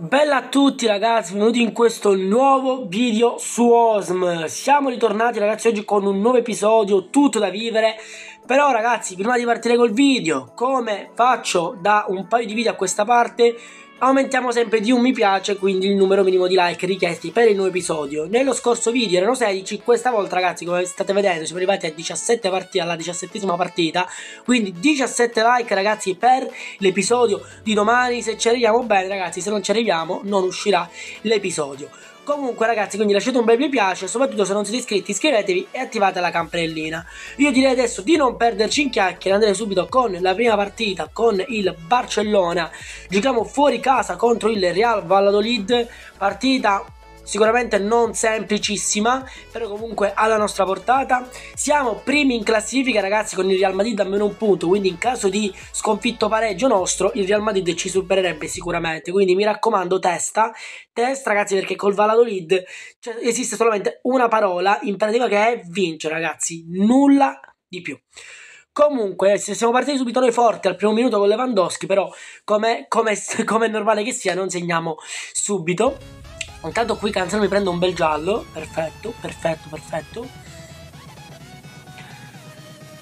Bella a tutti ragazzi, benvenuti in questo nuovo video su OSM Siamo ritornati ragazzi oggi con un nuovo episodio, tutto da vivere Però ragazzi, prima di partire col video, come faccio da un paio di video a questa parte Aumentiamo sempre di un mi piace, quindi il numero minimo di like richiesti per il nuovo episodio. Nello scorso video erano 16, questa volta ragazzi come state vedendo siamo arrivati a 17 partite, alla 17 partita, quindi 17 like ragazzi per l'episodio di domani, se ci arriviamo bene ragazzi, se non ci arriviamo non uscirà l'episodio. Comunque ragazzi quindi lasciate un bel mi piace, soprattutto se non siete iscritti iscrivetevi e attivate la campanellina. Io direi adesso di non perderci in chiacchiere, andrei subito con la prima partita con il Barcellona. Giochiamo fuori casa contro il Real Valladolid, partita sicuramente non semplicissima, però comunque alla nostra portata. Siamo primi in classifica ragazzi con il Real Madrid a meno un punto, quindi in caso di sconfitto pareggio nostro il Real Madrid ci supererebbe sicuramente, quindi mi raccomando testa, testa ragazzi perché col Valladolid cioè, esiste solamente una parola imperativa che è vincere ragazzi, nulla di più. Comunque, se siamo partiti subito noi forti al primo minuto con Lewandowski, però come, come, come è normale che sia, non segniamo subito. Intanto qui Canzano mi prende un bel giallo. Perfetto, perfetto, perfetto.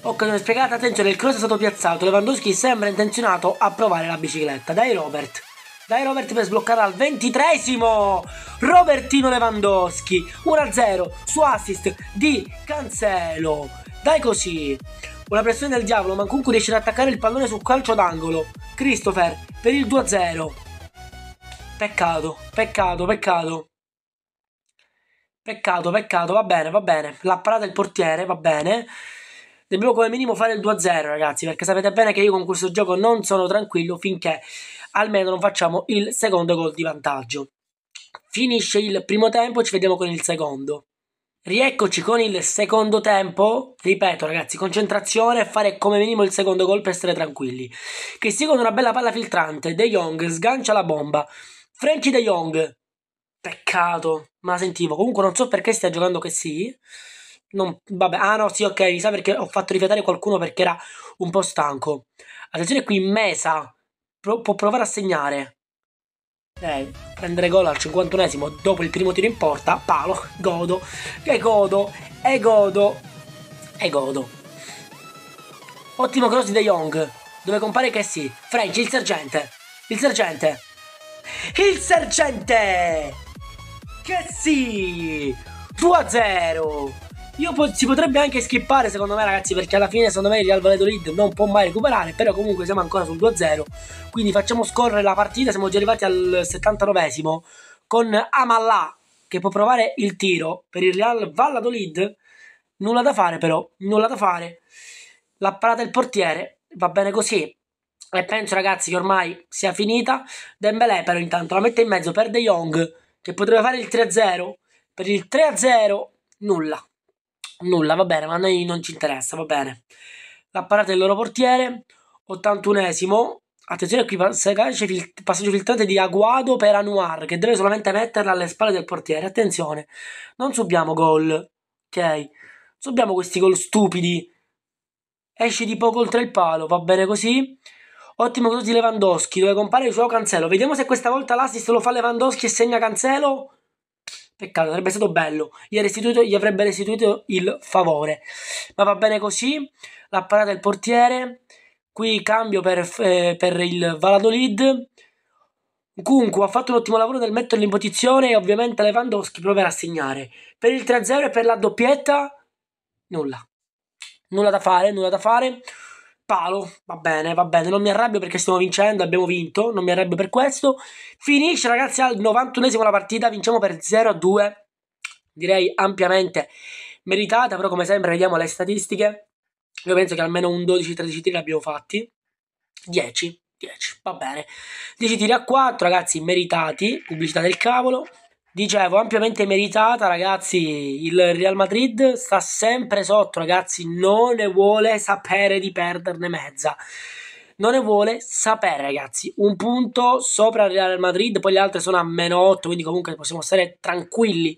Ok, Occasione spiegata, attenzione, il cross è stato piazzato. Lewandowski sembra intenzionato a provare la bicicletta. Dai Robert. Dai Robert per sbloccare al ventitresimo Robertino Lewandowski 1-0 su assist di Cancelo Dai così Una pressione del diavolo Mancunco riesce ad attaccare il pallone sul calcio d'angolo Christopher per il 2-0 Peccato, peccato, peccato. Peccato, peccato, va bene, va bene. La parata del portiere, va bene. Dobbiamo come minimo fare il 2-0, ragazzi, perché sapete bene che io con questo gioco non sono tranquillo finché almeno non facciamo il secondo gol di vantaggio. Finisce il primo tempo, ci vediamo con il secondo. Rieccoci con il secondo tempo. Ripeto, ragazzi, concentrazione e fare come minimo il secondo gol per stare tranquilli. Che si con una bella palla filtrante. De Jong sgancia la bomba. Frankie De Jong. Peccato, ma la sentivo. Comunque non so perché stia giocando che sì. Non, vabbè, ah no, sì, ok, mi sa perché ho fatto rifiatare qualcuno perché era un po' stanco. Attenzione qui, Mesa Pro, può provare a segnare. Eh, prendere gol al 51esimo dopo il primo tiro in porta. Palo, godo, e godo, e godo, e godo. Ottimo cross di De Jong, dove compare che sì. French, il sergente, il sergente, il sergente! Che sì! 2-0! Io po si potrebbe anche skippare secondo me ragazzi perché alla fine secondo me il Real Valladolid non può mai recuperare però comunque siamo ancora sul 2-0 quindi facciamo scorrere la partita siamo già arrivati al 79esimo con Amalà, che può provare il tiro per il Real Valladolid nulla da fare però nulla da fare la parata del portiere va bene così e penso ragazzi che ormai sia finita. Dembélé però intanto la mette in mezzo per De Jong che potrebbe fare il 3-0. Per il 3-0 nulla. Nulla, va bene, ma a noi non ci interessa, va bene. La parata del loro portiere, 81esimo. Attenzione qui, passaggio filtrante di Aguado per Anuar, che deve solamente metterla alle spalle del portiere. Attenzione, non subiamo gol, ok? Subiamo questi gol stupidi. Esci di poco oltre il palo, va bene così. Ottimo così Lewandowski, dove compare il suo Cancelo. Vediamo se questa volta l'assist lo fa Lewandowski e segna Cancelo. Peccato, sarebbe stato bello. Gli, gli avrebbe restituito il favore. Ma va bene così. La parata del portiere. Qui cambio per, eh, per il Valadolid. Comunque ha fatto un ottimo lavoro nel metterlo in posizione e ovviamente Lewandowski proverà a segnare. Per il 3-0 e per la doppietta nulla. Nulla da fare, nulla da fare palo. Va bene, va bene. Non mi arrabbio perché stiamo vincendo, abbiamo vinto. Non mi arrabbio per questo. Finisce, ragazzi, al 91esimo la partita. Vinciamo per 0-2. a Direi ampiamente meritata. Però, come sempre, vediamo le statistiche. Io penso che almeno un 12-13 tiri l'abbiamo fatti. 10, 10, va bene. 10 tiri a 4, ragazzi, meritati. Pubblicità del cavolo. Dicevo, ampiamente meritata, ragazzi. Il Real Madrid sta sempre sotto, ragazzi. Non ne vuole sapere di perderne mezza. Non ne vuole sapere, ragazzi. Un punto sopra il Real Madrid, poi le altre sono a meno 8, quindi comunque possiamo stare tranquilli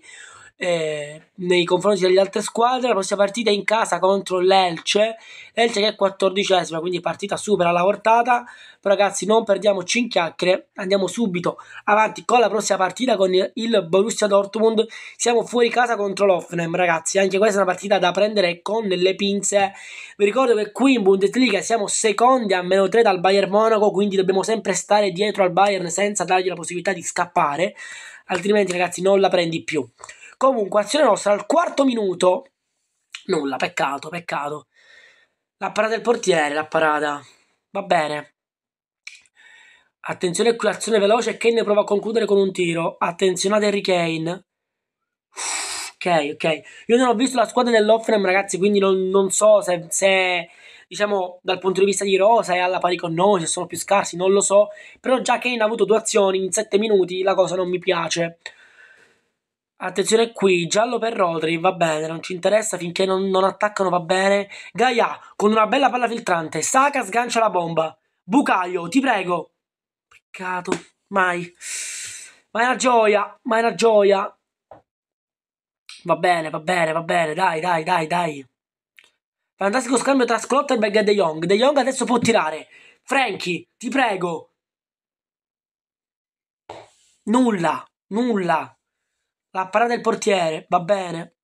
eh, nei confronti delle altre squadre. La prossima partita è in casa contro l'Elce, l'Elce che è quattordicesima, quindi partita super alla portata. Però ragazzi, non perdiamoci in chiacchiere, andiamo subito avanti con la prossima partita con il Borussia Dortmund. Siamo fuori casa contro l'Offenheim, ragazzi. Anche questa è una partita da prendere con le pinze. Vi ricordo che qui in Bundesliga siamo secondi a meno 3 dal Bayern Monaco, quindi dobbiamo sempre stare dietro al Bayern senza dargli la possibilità di scappare altrimenti ragazzi non la prendi più. Comunque, azione nostra al quarto minuto. Nulla, peccato, peccato. La parata del portiere, la parata. Va bene. Attenzione qui, azione veloce. Kane prova a concludere con un tiro. Attenzionate Harry Kane. Ok, ok. Io non ho visto la squadra dell'Offenheim, ragazzi, quindi non, non so se, se, diciamo, dal punto di vista di Rosa è alla pari con noi, se sono più scarsi, non lo so. Però già Kane ha avuto due azioni in sette minuti, la cosa non mi piace. Attenzione qui, giallo per Rodri, va bene, non ci interessa finché non, non, attaccano, va bene. Gaia, con una bella palla filtrante, Saka sgancia la bomba. Bucaio, ti prego. Peccato, mai. Ma è una gioia, ma è una gioia. Va bene, va bene, va bene, dai, dai, dai, dai. Fantastico scambio tra Sklotterberg e De Jong. De Jong adesso può tirare. Franky, ti prego. Nulla, nulla. La parata del portiere, va bene.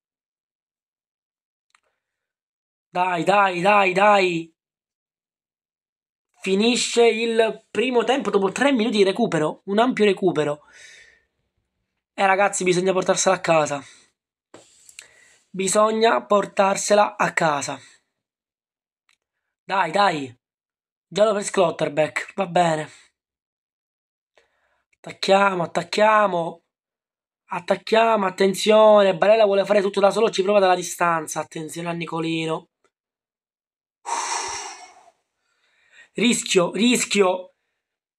Dai, dai, dai, dai. Finisce il primo tempo dopo tre minuti di recupero, un ampio recupero. E eh, ragazzi, bisogna portarsela a casa. Bisogna portarsela a casa. Dai, dai. Giallo per Sclotterbeck, va bene. Attacchiamo, attacchiamo. Attacchiamo, attenzione, Barella vuole fare tutto da solo, ci prova dalla distanza, attenzione a Nicolino. Rischio, rischio.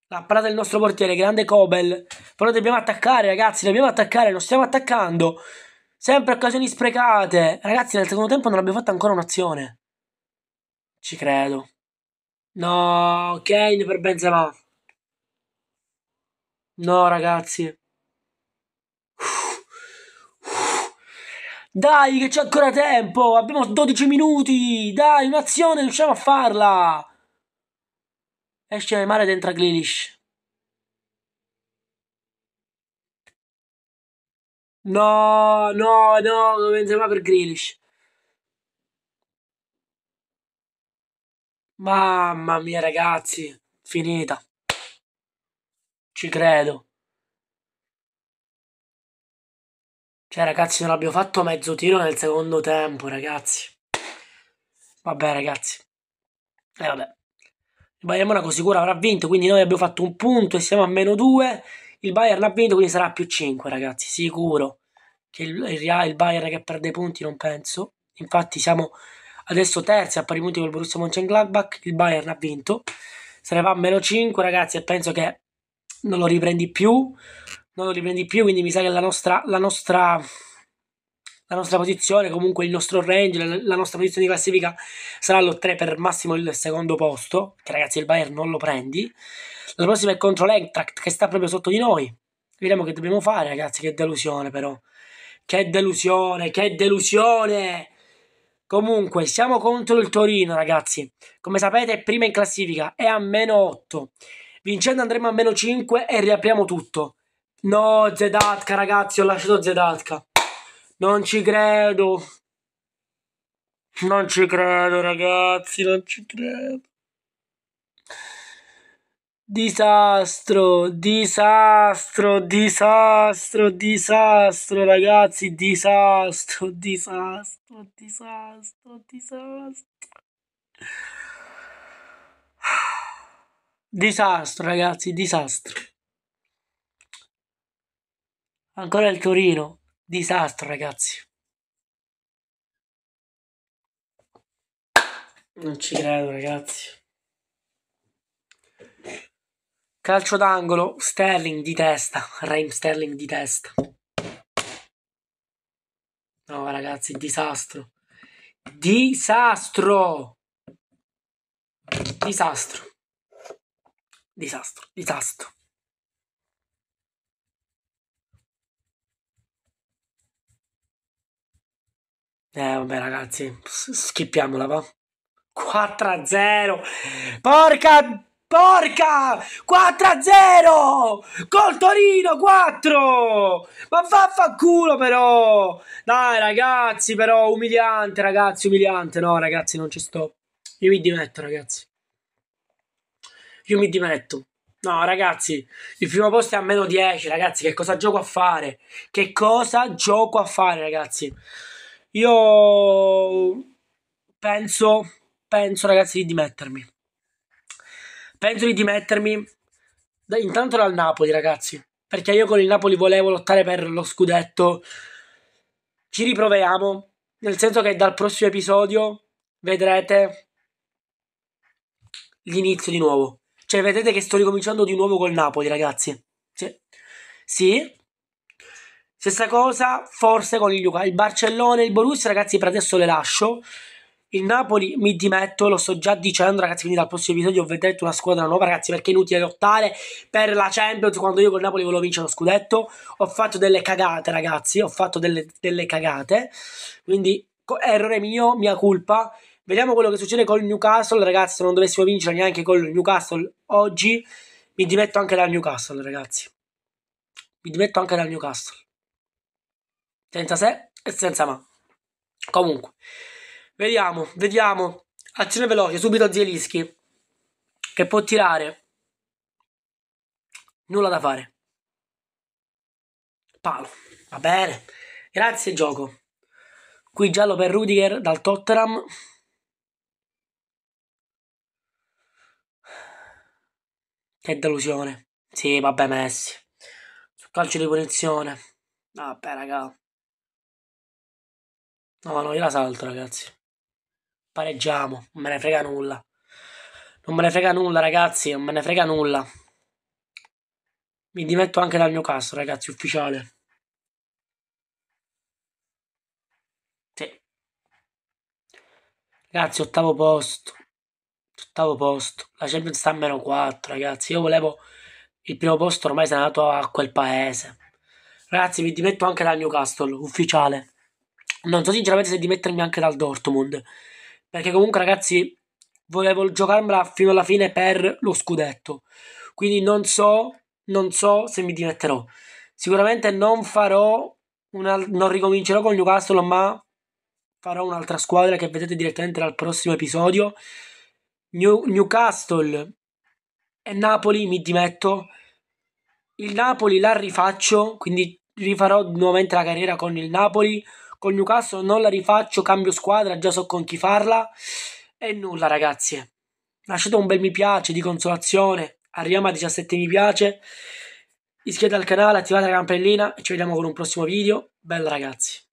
La parata del nostro portiere, grande Kobel. Però dobbiamo attaccare, ragazzi, dobbiamo attaccare, lo stiamo attaccando. Sempre occasioni sprecate. Ragazzi, nel secondo tempo non abbiamo fatto ancora un'azione. Ci credo. No, Kane per Benzema. No, ragazzi. Dai, che c'è ancora tempo! Abbiamo 12 minuti! Dai, un'azione, riusciamo a farla! Esce a mare ed entra Glilish. No, no, no, dove entriamo per Grealish. Mamma mia, ragazzi, finita. Ci credo. Cioè, ragazzi, non abbiamo fatto mezzo tiro nel secondo tempo, ragazzi. Vabbè, ragazzi. E eh, vabbè. Il Bayern Monaco sicuro avrà vinto, quindi noi abbiamo fatto un punto e siamo a meno 2. Il Bayern ha vinto, quindi sarà a più 5, ragazzi, sicuro. Che il, il, il Bayern che perde punti, non penso. Infatti siamo adesso terzi a pari punti col Borussia Mönchengladbach. Il Bayern ha vinto. Se ne va a meno 5, ragazzi, e penso che non lo riprendi più non lo riprendi più, quindi mi sa che la nostra, la nostra, la nostra posizione, comunque il nostro range, la, la nostra posizione di classifica sarà lo 3 per massimo il secondo posto, che ragazzi il Bayern non lo prendi. La prossima è contro l'Entract, che sta proprio sotto di noi. Vediamo che dobbiamo fare ragazzi, che delusione però. Che delusione, che delusione! Comunque, siamo contro il Torino, ragazzi. Come sapete, prima in classifica, è a meno 8. Vincendo andremo a meno 5 e riapriamo tutto. No, Zedatka, ragazzi, ho lasciato Zedatka. Non ci credo. Non ci credo, ragazzi, non ci credo. Disastro, disastro, disastro, disastro, ragazzi, disastro, disastro, disastro, disastro. Disastro, ragazzi, disastro. Ancora il Torino. Disastro, ragazzi. Non ci credo, ragazzi. Calcio d'angolo, Sterling di testa, Reim Sterling di testa. No, ragazzi, disastro. Disastro. Disastro. Disastro, disastro. Eh, vabbè, ragazzi, schippiamola, va? 4-0! Porca... Porca! 4-0! Col Torino 4! Ma vaffanculo però! Dai ragazzi però, umiliante ragazzi, umiliante. No ragazzi, non ci sto. Io mi dimetto ragazzi. Io mi dimetto. No, ragazzi, il primo posto è a meno 10, ragazzi, che cosa gioco a fare? Che cosa gioco a fare, ragazzi? Io penso, penso ragazzi di dimettermi. Penso di dimettermi da, intanto dal Napoli, ragazzi, perché io con il Napoli volevo lottare per lo scudetto. Ci riproviamo, nel senso che dal prossimo episodio vedrete l'inizio di nuovo. Cioè, vedete che sto ricominciando di nuovo col Napoli, ragazzi. Cioè, sì, Stessa cosa forse con il Luca. Il Barcellona e il Borussia, ragazzi, per adesso le lascio. Il Napoli mi dimetto, lo sto già dicendo, ragazzi. Quindi dal prossimo episodio vedrete una squadra nuova, ragazzi, perché è inutile lottare per la Champions quando io col Napoli volevo vincere lo scudetto. Ho fatto delle cagate, ragazzi. Ho fatto delle, delle cagate. Quindi, errore mio, mia colpa. Vediamo quello che succede col Newcastle, ragazzi. Se non dovessimo vincere neanche col Newcastle oggi, mi dimetto anche dal Newcastle, ragazzi. Mi dimetto anche dal Newcastle senza se e senza ma. Comunque, vediamo, vediamo. Azione veloce, subito Zielinski, che può tirare. Nulla da fare. Palo, va bene. Grazie gioco. Qui giallo per Rudiger dal Tottenham. Che delusione. Sì, vabbè, Messi. Sul calcio di punizione. Vabbè, raga. No, no, io la salto, ragazzi. Pareggiamo, non me ne frega nulla. Non me ne frega nulla, ragazzi, non me ne frega nulla. Mi dimetto anche dal mio cast, ragazzi, ufficiale. Sì. Ragazzi, ottavo posto. Ottavo posto. La Champions sta a meno 4, ragazzi. Io volevo... Il primo posto ormai se n'è andato a quel paese. Ragazzi, mi dimetto anche dal Newcastle, ufficiale non so sinceramente se dimettermi anche dal Dortmund, perché comunque ragazzi volevo giocarmela fino alla fine per lo scudetto, quindi non so, non so se mi dimetterò. Sicuramente non farò, una, non ricomincerò con Newcastle, ma farò un'altra squadra che vedete direttamente dal prossimo episodio. New, Newcastle e Napoli mi dimetto. Il Napoli la rifaccio, quindi rifarò nuovamente la carriera con il Napoli. Col Newcastle non la rifaccio, cambio squadra, già so con chi farla. E nulla, ragazzi. Lasciate un bel mi piace di consolazione. Arriviamo a 17 mi piace. Iscrivetevi al canale, attivate la campanellina e ci vediamo con un prossimo video. Bella ragazzi.